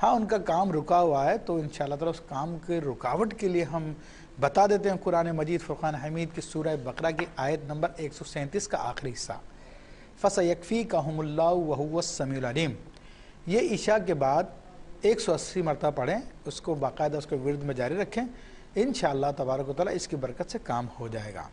हाँ उनका काम रुका हुआ है तो इन शाला उस काम के रुकावट के लिए हम बता देते हैं कुरान मजीद फ़ुरान हमीद की सूर बकरा की आयत नंबर एक सौ सैंतीस का आखिरी हिस्सा फ़स यकफ़ी का हमल्ला समीम ये ईशा के बाद एक सौ अस्सी मरतः पढ़ें उसको बाकायदा उसके विरद में जारी रखें इन शबारक तबारक इसकी बरकत से काम हो जाएगा